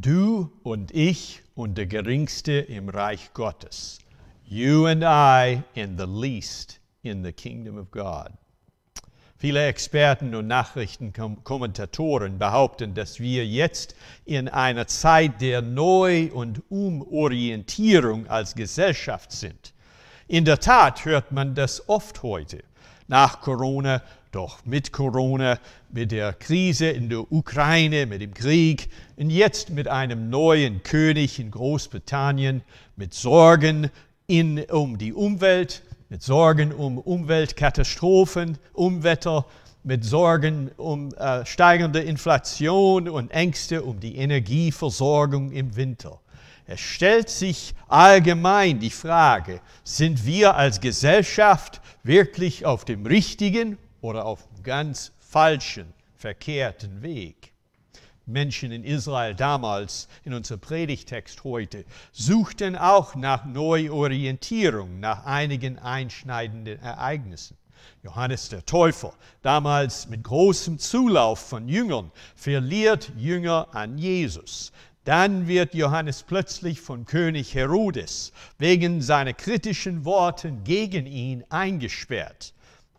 Du und ich und der Geringste im Reich Gottes. You and I and the least in the kingdom of God. Viele Experten und Nachrichtenkommentatoren behaupten, dass wir jetzt in einer Zeit der Neu- und Umorientierung als Gesellschaft sind. In der Tat hört man das oft heute. Nach Corona doch mit Corona, mit der Krise in der Ukraine, mit dem Krieg und jetzt mit einem neuen König in Großbritannien, mit Sorgen in, um die Umwelt, mit Sorgen um Umweltkatastrophen, Umwetter, mit Sorgen um äh, steigende Inflation und Ängste um die Energieversorgung im Winter. Es stellt sich allgemein die Frage, sind wir als Gesellschaft wirklich auf dem richtigen oder auf ganz falschen, verkehrten Weg. Menschen in Israel damals, in unser Predigtext heute, suchten auch nach Neuorientierung, nach einigen einschneidenden Ereignissen. Johannes der Täufer, damals mit großem Zulauf von Jüngern, verliert Jünger an Jesus. Dann wird Johannes plötzlich von König Herodes wegen seiner kritischen Worten gegen ihn eingesperrt.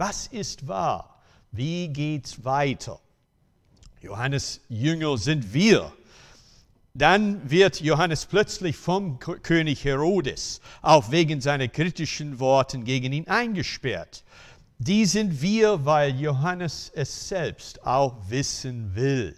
Was ist wahr? Wie geht's weiter? Johannes Jünger sind wir. Dann wird Johannes plötzlich vom König Herodes auch wegen seiner kritischen Worten gegen ihn eingesperrt. Die sind wir, weil Johannes es selbst auch wissen will.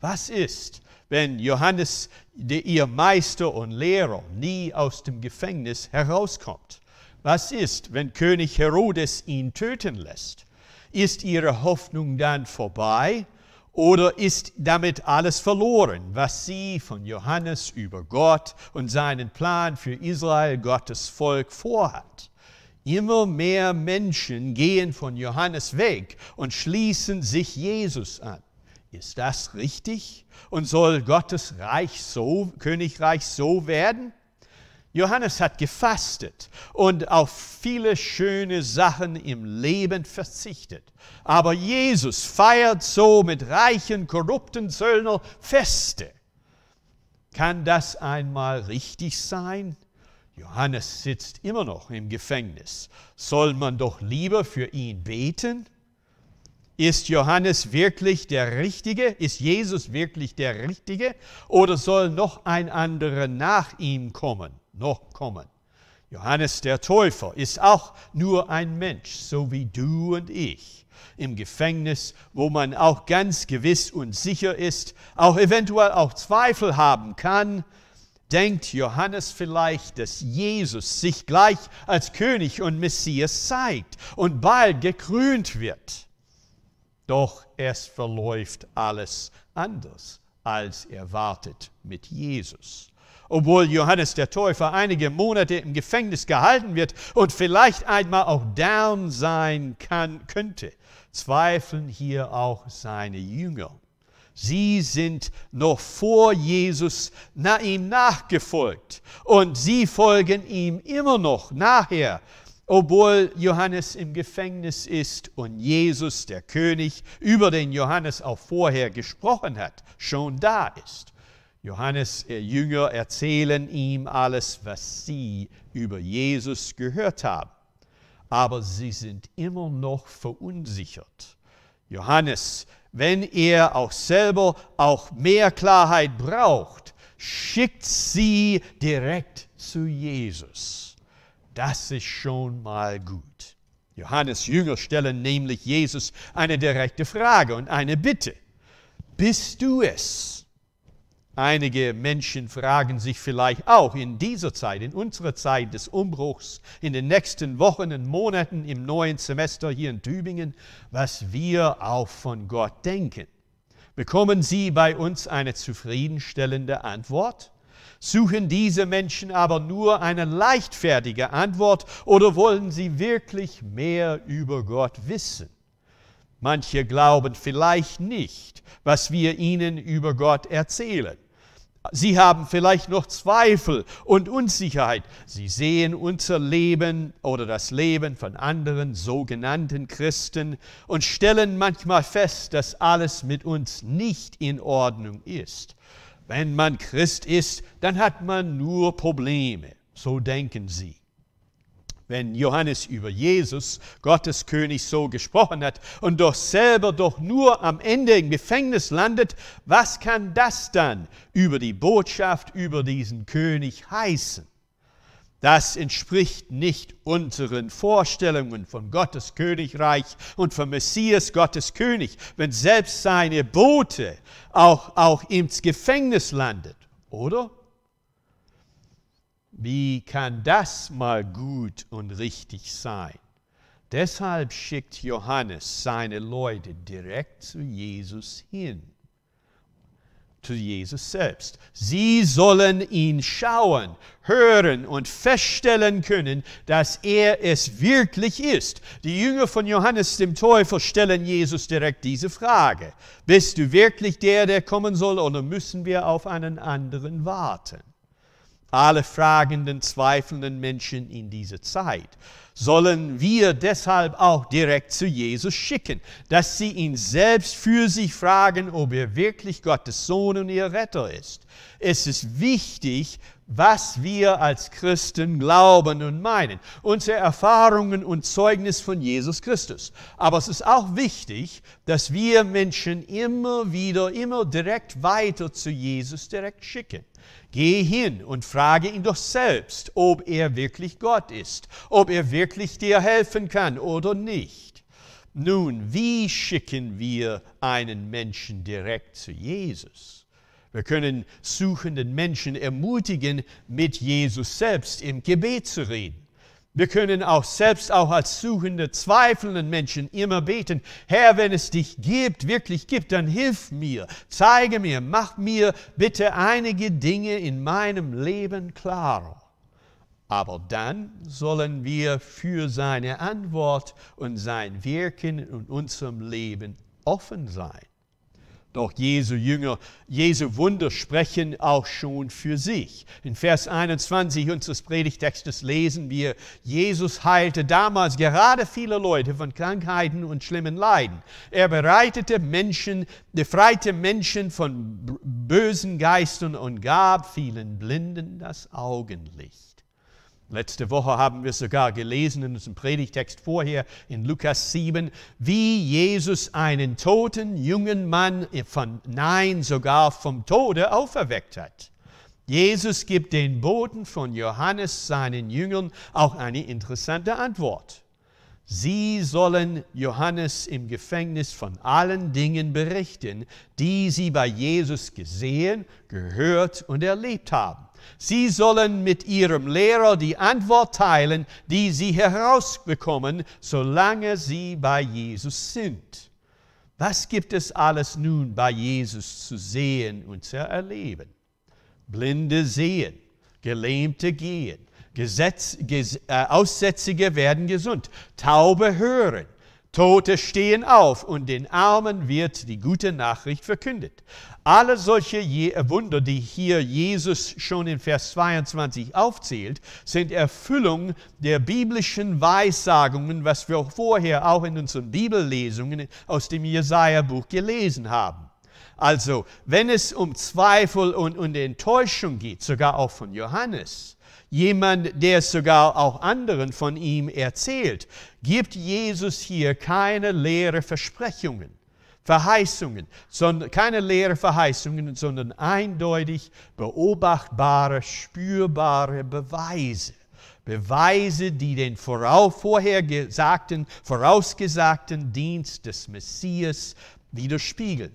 Was ist, wenn Johannes, der, ihr Meister und Lehrer, nie aus dem Gefängnis herauskommt? Was ist, wenn König Herodes ihn töten lässt? Ist ihre Hoffnung dann vorbei oder ist damit alles verloren, was sie von Johannes über Gott und seinen Plan für Israel, Gottes Volk, vorhat? Immer mehr Menschen gehen von Johannes weg und schließen sich Jesus an. Ist das richtig? Und soll Gottes Reich so, Königreich so werden? Johannes hat gefastet und auf viele schöne Sachen im Leben verzichtet. Aber Jesus feiert so mit reichen, korrupten Zöllner Feste. Kann das einmal richtig sein? Johannes sitzt immer noch im Gefängnis. Soll man doch lieber für ihn beten? Ist Johannes wirklich der Richtige? Ist Jesus wirklich der Richtige? Oder soll noch ein anderer nach ihm kommen? noch kommen. Johannes der Täufer ist auch nur ein Mensch, so wie du und ich. Im Gefängnis, wo man auch ganz gewiss und sicher ist, auch eventuell auch Zweifel haben kann, denkt Johannes vielleicht, dass Jesus sich gleich als König und Messias zeigt und bald gekrönt wird. Doch es verläuft alles anders als erwartet mit Jesus obwohl Johannes der Täufer einige Monate im Gefängnis gehalten wird und vielleicht einmal auch down sein kann, könnte, zweifeln hier auch seine Jünger. Sie sind noch vor Jesus nach ihm nachgefolgt und sie folgen ihm immer noch nachher, obwohl Johannes im Gefängnis ist und Jesus, der König, über den Johannes auch vorher gesprochen hat, schon da ist. Johannes, Jünger, erzählen ihm alles, was sie über Jesus gehört haben. Aber sie sind immer noch verunsichert. Johannes, wenn er auch selber auch mehr Klarheit braucht, schickt sie direkt zu Jesus. Das ist schon mal gut. Johannes Jünger stellen nämlich Jesus eine direkte Frage und eine Bitte. Bist du es? Einige Menschen fragen sich vielleicht auch in dieser Zeit, in unserer Zeit des Umbruchs, in den nächsten Wochen und Monaten im neuen Semester hier in Tübingen, was wir auch von Gott denken. Bekommen Sie bei uns eine zufriedenstellende Antwort? Suchen diese Menschen aber nur eine leichtfertige Antwort oder wollen sie wirklich mehr über Gott wissen? Manche glauben vielleicht nicht, was wir ihnen über Gott erzählen. Sie haben vielleicht noch Zweifel und Unsicherheit. Sie sehen unser Leben oder das Leben von anderen sogenannten Christen und stellen manchmal fest, dass alles mit uns nicht in Ordnung ist. Wenn man Christ ist, dann hat man nur Probleme. So denken sie wenn Johannes über Jesus, Gottes König, so gesprochen hat und doch selber doch nur am Ende im Gefängnis landet, was kann das dann über die Botschaft über diesen König heißen? Das entspricht nicht unseren Vorstellungen von Gottes Königreich und von Messias Gottes König, wenn selbst seine Bote auch, auch ins Gefängnis landet, oder? Wie kann das mal gut und richtig sein? Deshalb schickt Johannes seine Leute direkt zu Jesus hin, zu Jesus selbst. Sie sollen ihn schauen, hören und feststellen können, dass er es wirklich ist. Die Jünger von Johannes dem Teufel stellen Jesus direkt diese Frage. Bist du wirklich der, der kommen soll, oder müssen wir auf einen anderen warten? alle fragenden, zweifelnden Menschen in dieser Zeit sollen wir deshalb auch direkt zu Jesus schicken, dass sie ihn selbst für sich fragen, ob er wirklich Gottes Sohn und ihr Retter ist. Es ist wichtig, was wir als Christen glauben und meinen, unsere Erfahrungen und Zeugnis von Jesus Christus. Aber es ist auch wichtig, dass wir Menschen immer wieder, immer direkt weiter zu Jesus direkt schicken. Geh hin und frage ihn doch selbst, ob er wirklich Gott ist, ob er wirklich dir helfen kann oder nicht. Nun, wie schicken wir einen Menschen direkt zu Jesus? Wir können suchenden Menschen ermutigen, mit Jesus selbst im Gebet zu reden. Wir können auch selbst auch als suchende, zweifelnde Menschen immer beten, Herr, wenn es dich gibt, wirklich gibt, dann hilf mir, zeige mir, mach mir bitte einige Dinge in meinem Leben klarer. Aber dann sollen wir für seine Antwort und sein Wirken in unserem Leben offen sein. Doch Jesu Jünger, Jesu Wunder sprechen auch schon für sich. In Vers 21 unseres Predigtextes lesen wir, Jesus heilte damals gerade viele Leute von Krankheiten und schlimmen Leiden. Er bereitete Menschen, befreite Menschen von bösen Geistern und gab vielen Blinden das Augenlicht. Letzte Woche haben wir sogar gelesen in unserem Predigtext vorher in Lukas 7, wie Jesus einen toten jungen Mann von Nein sogar vom Tode auferweckt hat. Jesus gibt den Boten von Johannes seinen Jüngern auch eine interessante Antwort. Sie sollen Johannes im Gefängnis von allen Dingen berichten, die sie bei Jesus gesehen, gehört und erlebt haben. Sie sollen mit ihrem Lehrer die Antwort teilen, die sie herausbekommen, solange sie bei Jesus sind. Was gibt es alles nun bei Jesus zu sehen und zu erleben? Blinde sehen, Gelähmte gehen, Gesetz, Ges, äh, Aussätzige werden gesund, Taube hören, Tote stehen auf und den Armen wird die gute Nachricht verkündet. Alle solche äh, Wunder, die hier Jesus schon in Vers 22 aufzählt, sind Erfüllung der biblischen Weissagungen, was wir vorher auch in unseren Bibellesungen aus dem Jesaja-Buch gelesen haben. Also, wenn es um Zweifel und, und Enttäuschung geht, sogar auch von Johannes, jemand, der es sogar auch anderen von ihm erzählt, gibt Jesus hier keine leeren Versprechungen, Verheißungen, sondern keine leeren Verheißungen, sondern eindeutig beobachtbare, spürbare Beweise. Beweise, die den vorhergesagten, vorausgesagten Dienst des Messias widerspiegeln.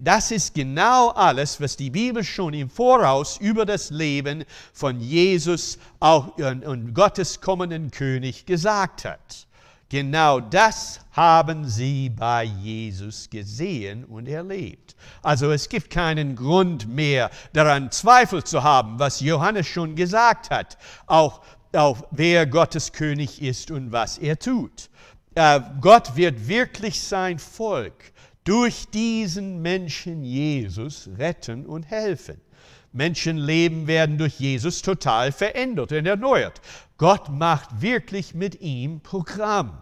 Das ist genau alles, was die Bibel schon im Voraus über das Leben von Jesus und Gottes kommenden König gesagt hat. Genau das haben sie bei Jesus gesehen und erlebt. Also es gibt keinen Grund mehr daran Zweifel zu haben, was Johannes schon gesagt hat, auch, auch wer Gottes König ist und was er tut. Äh, Gott wird wirklich sein Volk durch diesen Menschen Jesus retten und helfen. Menschenleben werden durch Jesus total verändert und erneuert. Gott macht wirklich mit ihm Programm.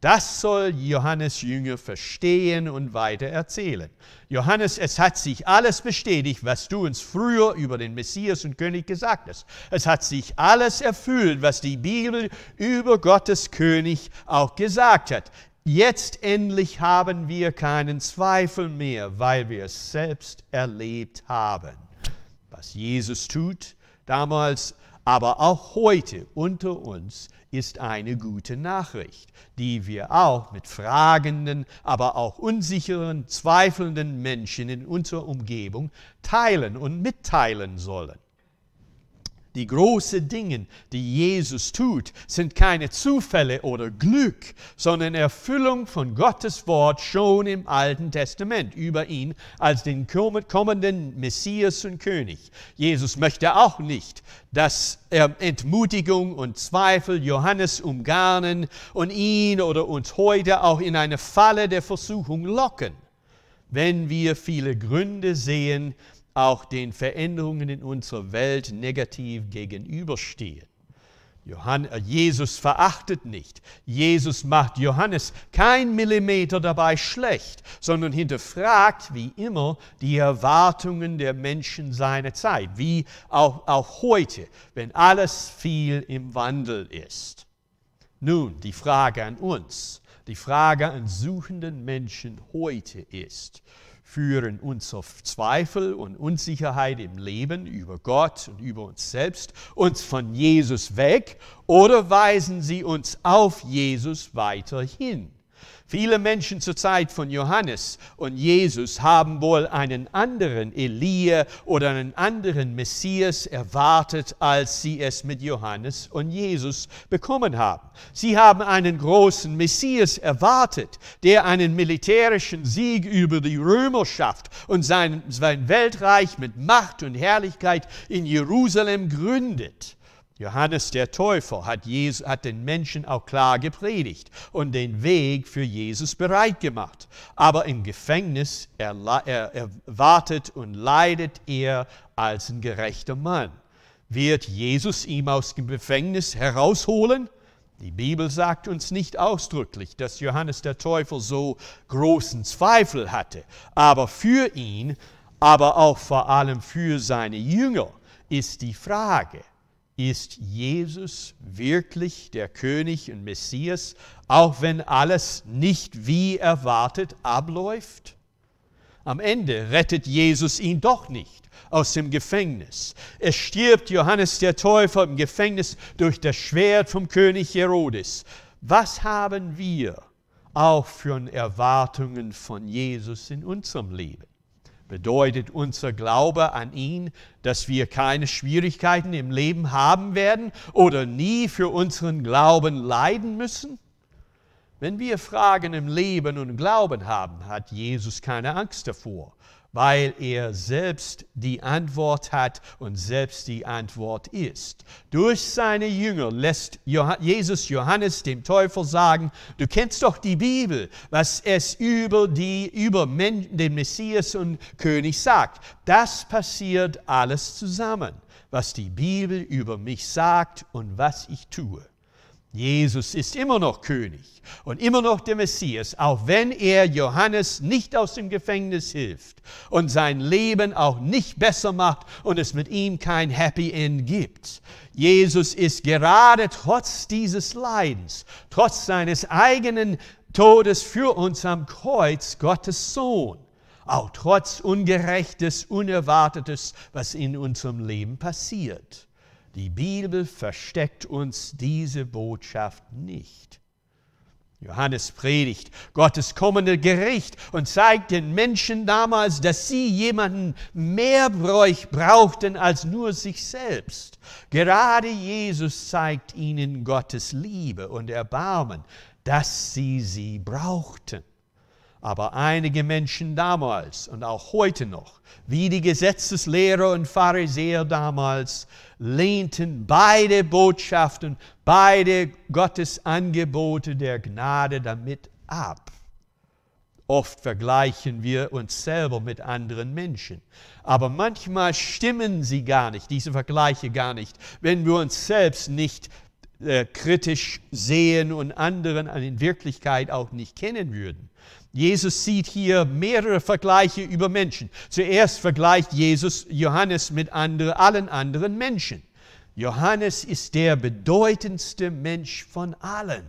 Das soll Johannes Jünger verstehen und weiter erzählen. Johannes, es hat sich alles bestätigt, was du uns früher über den Messias und König gesagt hast. Es hat sich alles erfüllt, was die Bibel über Gottes König auch gesagt hat. Jetzt endlich haben wir keinen Zweifel mehr, weil wir es selbst erlebt haben. Was Jesus tut, damals, aber auch heute unter uns, ist eine gute Nachricht, die wir auch mit fragenden, aber auch unsicheren, zweifelnden Menschen in unserer Umgebung teilen und mitteilen sollen. Die großen Dinge, die Jesus tut, sind keine Zufälle oder Glück, sondern Erfüllung von Gottes Wort schon im Alten Testament über ihn als den kommenden Messias und König. Jesus möchte auch nicht, dass Entmutigung und Zweifel Johannes umgarnen und ihn oder uns heute auch in eine Falle der Versuchung locken, wenn wir viele Gründe sehen, auch den Veränderungen in unserer Welt negativ gegenüberstehen. Johann, äh, Jesus verachtet nicht. Jesus macht Johannes kein Millimeter dabei schlecht, sondern hinterfragt wie immer die Erwartungen der Menschen seiner Zeit, wie auch, auch heute, wenn alles viel im Wandel ist. Nun, die Frage an uns, die Frage an suchenden Menschen heute ist, führen uns auf Zweifel und Unsicherheit im Leben über Gott und über uns selbst, uns von Jesus weg oder weisen sie uns auf Jesus weiter hin. Viele Menschen zur Zeit von Johannes und Jesus haben wohl einen anderen Elia oder einen anderen Messias erwartet, als sie es mit Johannes und Jesus bekommen haben. Sie haben einen großen Messias erwartet, der einen militärischen Sieg über die Römer schafft und sein, sein Weltreich mit Macht und Herrlichkeit in Jerusalem gründet. Johannes der Täufer hat, Jesus, hat den Menschen auch klar gepredigt und den Weg für Jesus bereit gemacht. Aber im Gefängnis er, er, er wartet und leidet er als ein gerechter Mann. Wird Jesus ihn aus dem Gefängnis herausholen? Die Bibel sagt uns nicht ausdrücklich, dass Johannes der Täufer so großen Zweifel hatte. Aber für ihn, aber auch vor allem für seine Jünger ist die Frage, ist Jesus wirklich der König und Messias, auch wenn alles nicht wie erwartet abläuft? Am Ende rettet Jesus ihn doch nicht aus dem Gefängnis. Es stirbt Johannes der Täufer im Gefängnis durch das Schwert vom König Herodes. Was haben wir auch für Erwartungen von Jesus in unserem Leben? bedeutet unser Glaube an ihn, dass wir keine Schwierigkeiten im Leben haben werden oder nie für unseren Glauben leiden müssen? Wenn wir Fragen im Leben und Glauben haben, hat Jesus keine Angst davor, weil er selbst die Antwort hat und selbst die Antwort ist. Durch seine Jünger lässt Jesus Johannes dem Teufel sagen, du kennst doch die Bibel, was es über, die, über den Messias und König sagt. Das passiert alles zusammen, was die Bibel über mich sagt und was ich tue. Jesus ist immer noch König und immer noch der Messias, auch wenn er Johannes nicht aus dem Gefängnis hilft und sein Leben auch nicht besser macht und es mit ihm kein Happy End gibt. Jesus ist gerade trotz dieses Leidens, trotz seines eigenen Todes für uns am Kreuz Gottes Sohn, auch trotz Ungerechtes, Unerwartetes, was in unserem Leben passiert. Die Bibel versteckt uns diese Botschaft nicht. Johannes predigt Gottes kommende Gericht und zeigt den Menschen damals, dass sie jemanden mehr brauchten als nur sich selbst. Gerade Jesus zeigt ihnen Gottes Liebe und Erbarmen, dass sie sie brauchten. Aber einige Menschen damals und auch heute noch, wie die Gesetzeslehrer und Pharisäer damals, lehnten beide Botschaften, beide Gottesangebote der Gnade damit ab. Oft vergleichen wir uns selber mit anderen Menschen. Aber manchmal stimmen sie gar nicht, diese Vergleiche gar nicht, wenn wir uns selbst nicht äh, kritisch sehen und anderen in Wirklichkeit auch nicht kennen würden. Jesus sieht hier mehrere Vergleiche über Menschen. Zuerst vergleicht Jesus Johannes mit andere, allen anderen Menschen. Johannes ist der bedeutendste Mensch von allen,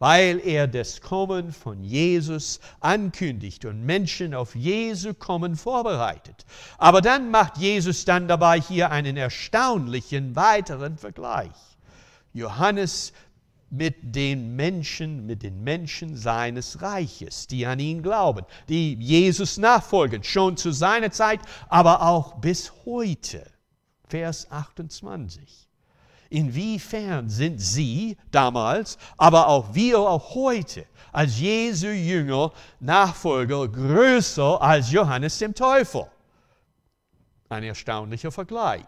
weil er das Kommen von Jesus ankündigt und Menschen auf Jesu Kommen vorbereitet. Aber dann macht Jesus dann dabei hier einen erstaunlichen weiteren Vergleich. Johannes mit den Menschen, mit den Menschen seines Reiches, die an ihn glauben, die Jesus nachfolgen, schon zu seiner Zeit, aber auch bis heute. Vers 28. Inwiefern sind sie damals, aber auch wir auch heute als Jesu Jünger, Nachfolger größer als Johannes dem Teufel? Ein erstaunlicher Vergleich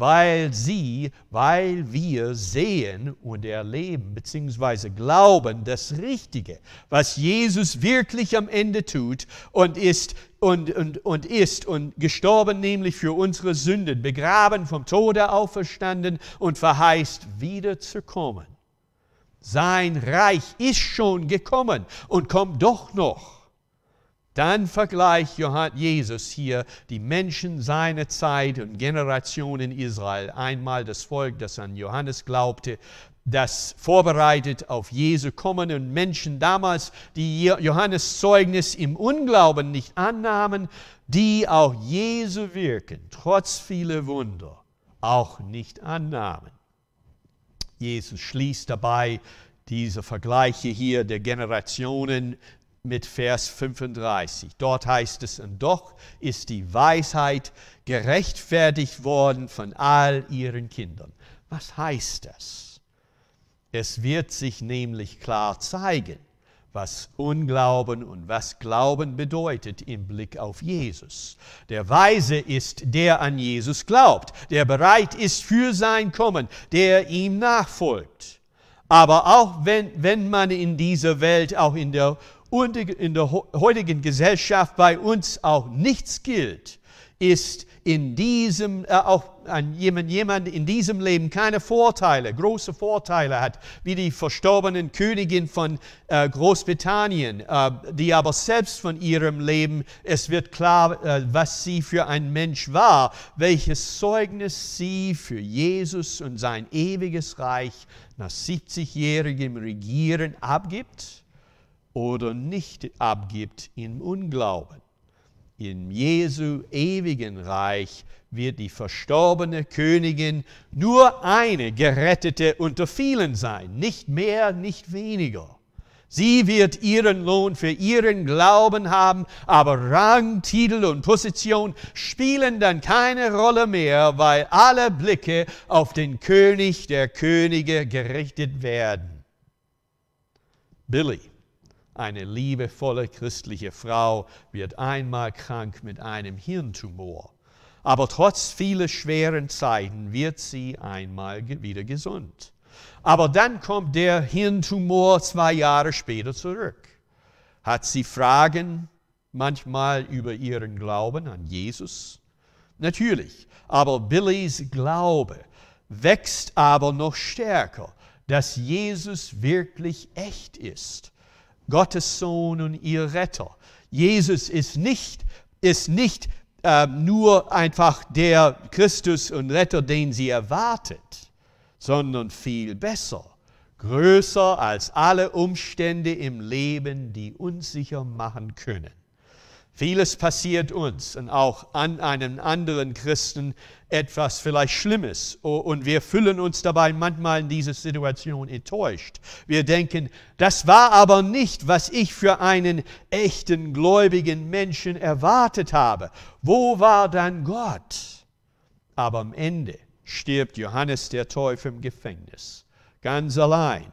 weil sie, weil wir sehen und erleben bzw. glauben das Richtige, was Jesus wirklich am Ende tut und ist und, und, und ist und gestorben nämlich für unsere Sünden, begraben vom Tode auferstanden und verheißt wiederzukommen. Sein Reich ist schon gekommen und kommt doch noch. Dann vergleicht Jesus hier die Menschen seiner Zeit und Generationen Israel. Einmal das Volk, das an Johannes glaubte, das vorbereitet auf Jesu kommen und Menschen damals, die Johannes Zeugnis im Unglauben nicht annahmen, die auch Jesu wirken, trotz vieler Wunder, auch nicht annahmen. Jesus schließt dabei diese Vergleiche hier der Generationen mit Vers 35. Dort heißt es, und doch ist die Weisheit gerechtfertigt worden von all ihren Kindern. Was heißt das? Es wird sich nämlich klar zeigen, was Unglauben und was Glauben bedeutet im Blick auf Jesus. Der Weise ist, der an Jesus glaubt, der bereit ist für sein Kommen, der ihm nachfolgt. Aber auch wenn, wenn man in dieser Welt, auch in der und in der heutigen Gesellschaft bei uns auch nichts gilt, ist in diesem, äh, auch an jemand, jemand in diesem Leben keine Vorteile, große Vorteile hat, wie die verstorbenen Königin von äh, Großbritannien, äh, die aber selbst von ihrem Leben, es wird klar, äh, was sie für ein Mensch war, welches Zeugnis sie für Jesus und sein ewiges Reich nach 70-jährigem Regieren abgibt oder nicht abgibt im Unglauben. In Jesu ewigen Reich wird die verstorbene Königin nur eine Gerettete unter vielen sein, nicht mehr, nicht weniger. Sie wird ihren Lohn für ihren Glauben haben, aber Rang, Titel und Position spielen dann keine Rolle mehr, weil alle Blicke auf den König der Könige gerichtet werden. Billy eine liebevolle christliche Frau wird einmal krank mit einem Hirntumor. Aber trotz vieler schweren Zeiten wird sie einmal wieder gesund. Aber dann kommt der Hirntumor zwei Jahre später zurück. Hat sie Fragen manchmal über ihren Glauben an Jesus? Natürlich, aber Billys Glaube wächst aber noch stärker, dass Jesus wirklich echt ist Gottes Sohn und ihr Retter. Jesus ist nicht, ist nicht äh, nur einfach der Christus und Retter, den sie erwartet, sondern viel besser, größer als alle Umstände im Leben, die unsicher machen können. Vieles passiert uns und auch an einem anderen Christen etwas vielleicht Schlimmes. Oh, und wir fühlen uns dabei manchmal in dieser Situation enttäuscht. Wir denken, das war aber nicht, was ich für einen echten gläubigen Menschen erwartet habe. Wo war dann Gott? Aber am Ende stirbt Johannes der Täufer im Gefängnis, ganz allein.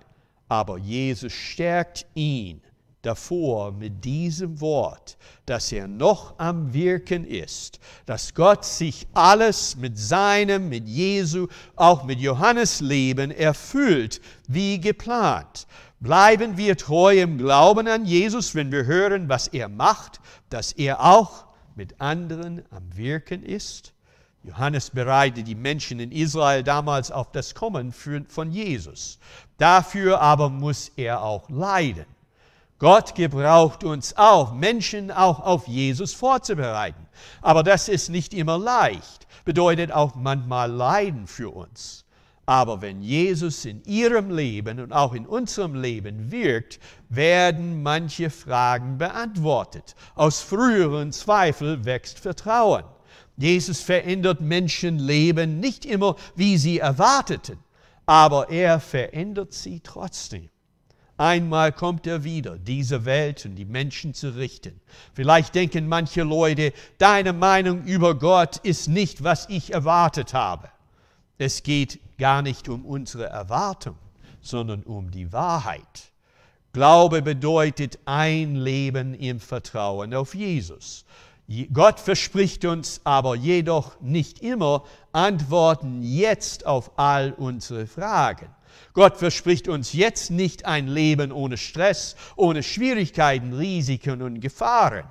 Aber Jesus stärkt ihn davor mit diesem Wort, dass er noch am Wirken ist, dass Gott sich alles mit seinem, mit Jesu, auch mit Johannes Leben erfüllt, wie geplant. Bleiben wir treu im Glauben an Jesus, wenn wir hören, was er macht, dass er auch mit anderen am Wirken ist. Johannes bereitet die Menschen in Israel damals auf das Kommen von Jesus. Dafür aber muss er auch leiden. Gott gebraucht uns auch, Menschen auch auf Jesus vorzubereiten. Aber das ist nicht immer leicht, bedeutet auch manchmal Leiden für uns. Aber wenn Jesus in ihrem Leben und auch in unserem Leben wirkt, werden manche Fragen beantwortet. Aus früheren Zweifel wächst Vertrauen. Jesus verändert Menschenleben nicht immer, wie sie erwarteten, aber er verändert sie trotzdem. Einmal kommt er wieder, diese Welt und die Menschen zu richten. Vielleicht denken manche Leute, deine Meinung über Gott ist nicht, was ich erwartet habe. Es geht gar nicht um unsere Erwartung, sondern um die Wahrheit. Glaube bedeutet ein Leben im Vertrauen auf Jesus. Gott verspricht uns aber jedoch nicht immer Antworten jetzt auf all unsere Fragen. Gott verspricht uns jetzt nicht ein Leben ohne Stress, ohne Schwierigkeiten, Risiken und Gefahren.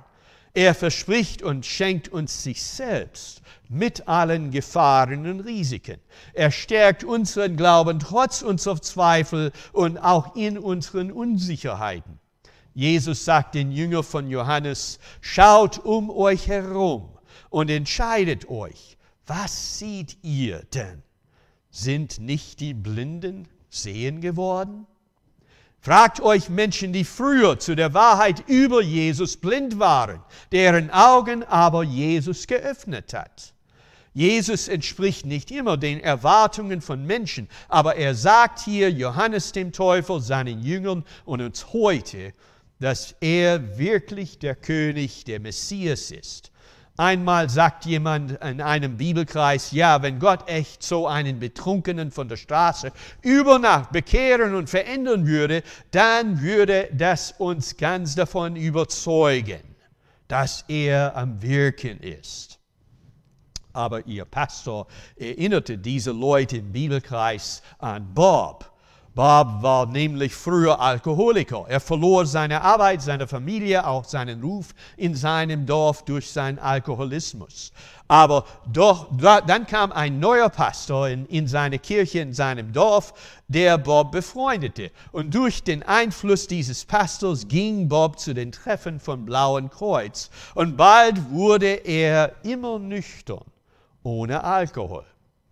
Er verspricht und schenkt uns sich selbst mit allen Gefahren und Risiken. Er stärkt unseren Glauben trotz unserer Zweifel und auch in unseren Unsicherheiten. Jesus sagt den Jünger von Johannes, schaut um euch herum und entscheidet euch, was seht ihr denn? Sind nicht die Blinden sehen geworden? Fragt euch Menschen, die früher zu der Wahrheit über Jesus blind waren, deren Augen aber Jesus geöffnet hat. Jesus entspricht nicht immer den Erwartungen von Menschen, aber er sagt hier Johannes dem Teufel, seinen Jüngern und uns heute, dass er wirklich der König, der Messias ist Einmal sagt jemand in einem Bibelkreis, ja, wenn Gott echt so einen Betrunkenen von der Straße über Nacht bekehren und verändern würde, dann würde das uns ganz davon überzeugen, dass er am Wirken ist. Aber ihr Pastor erinnerte diese Leute im Bibelkreis an Bob Bob war nämlich früher Alkoholiker. Er verlor seine Arbeit, seine Familie, auch seinen Ruf in seinem Dorf durch seinen Alkoholismus. Aber doch, dann kam ein neuer Pastor in, in seine Kirche, in seinem Dorf, der Bob befreundete. Und durch den Einfluss dieses Pastors ging Bob zu den Treffen von Blauen Kreuz. Und bald wurde er immer nüchtern, ohne Alkohol.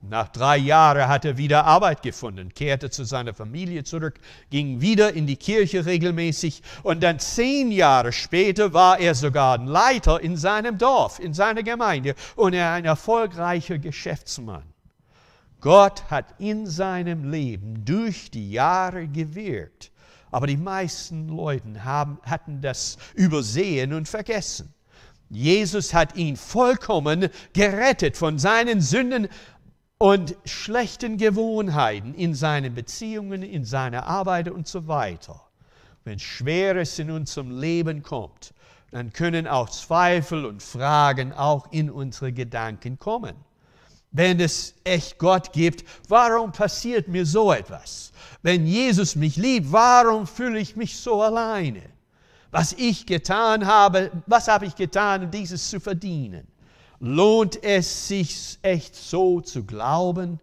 Nach drei Jahren hat er wieder Arbeit gefunden, kehrte zu seiner Familie zurück, ging wieder in die Kirche regelmäßig und dann zehn Jahre später war er sogar Leiter in seinem Dorf, in seiner Gemeinde und er ein erfolgreicher Geschäftsmann. Gott hat in seinem Leben durch die Jahre gewirkt, aber die meisten Leute haben, hatten das übersehen und vergessen. Jesus hat ihn vollkommen gerettet von seinen Sünden, und schlechten Gewohnheiten in seinen Beziehungen, in seiner Arbeit und so weiter. Wenn Schweres in unserem Leben kommt, dann können auch Zweifel und Fragen auch in unsere Gedanken kommen. Wenn es echt Gott gibt, warum passiert mir so etwas? Wenn Jesus mich liebt, warum fühle ich mich so alleine? Was ich getan habe, was habe ich getan, um dieses zu verdienen? lohnt es sich echt so zu glauben?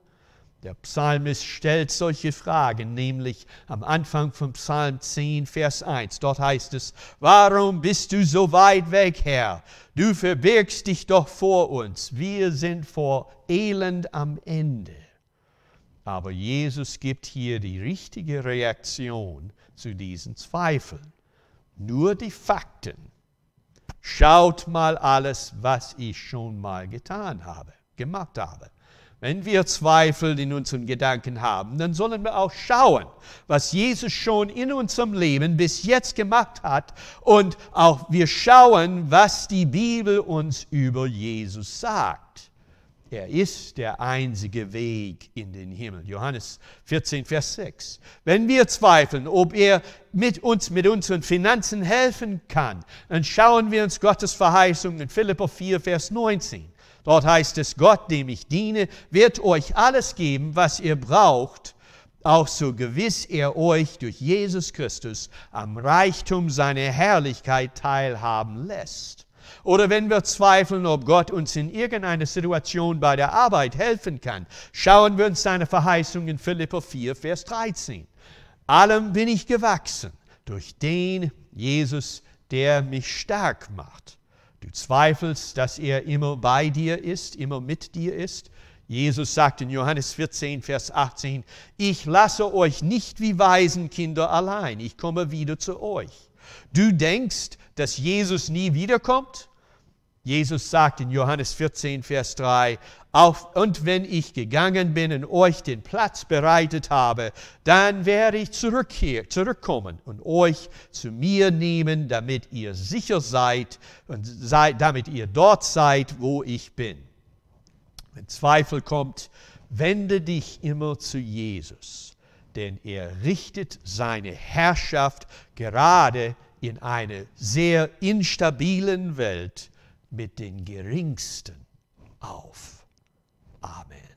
Der Psalmist stellt solche Fragen, nämlich am Anfang von Psalm 10, Vers 1. Dort heißt es, warum bist du so weit weg, Herr? Du verbirgst dich doch vor uns. Wir sind vor Elend am Ende. Aber Jesus gibt hier die richtige Reaktion zu diesen Zweifeln. Nur die Fakten Schaut mal alles, was ich schon mal getan habe, gemacht habe. Wenn wir Zweifel in unseren Gedanken haben, dann sollen wir auch schauen, was Jesus schon in unserem Leben bis jetzt gemacht hat. Und auch wir schauen, was die Bibel uns über Jesus sagt. Er ist der einzige Weg in den Himmel. Johannes 14, Vers 6. Wenn wir zweifeln, ob er mit uns, mit unseren Finanzen helfen kann, dann schauen wir uns Gottes Verheißung in Philippa 4, Vers 19. Dort heißt es, Gott, dem ich diene, wird euch alles geben, was ihr braucht, auch so gewiss er euch durch Jesus Christus am Reichtum seiner Herrlichkeit teilhaben lässt. Oder wenn wir zweifeln, ob Gott uns in irgendeiner Situation bei der Arbeit helfen kann, schauen wir uns seine Verheißung in Philippa 4, Vers 13. Allem bin ich gewachsen durch den Jesus, der mich stark macht. Du zweifelst, dass er immer bei dir ist, immer mit dir ist. Jesus sagt in Johannes 14, Vers 18, ich lasse euch nicht wie Waisenkinder allein, ich komme wieder zu euch. Du denkst, dass Jesus nie wiederkommt? Jesus sagt in Johannes 14, Vers 3, auf, und wenn ich gegangen bin und euch den Platz bereitet habe, dann werde ich zurückkommen und euch zu mir nehmen, damit ihr sicher seid und sei, damit ihr dort seid, wo ich bin. Wenn Zweifel kommt, wende dich immer zu Jesus, denn er richtet seine Herrschaft gerade in einer sehr instabilen Welt mit den Geringsten auf. Amen.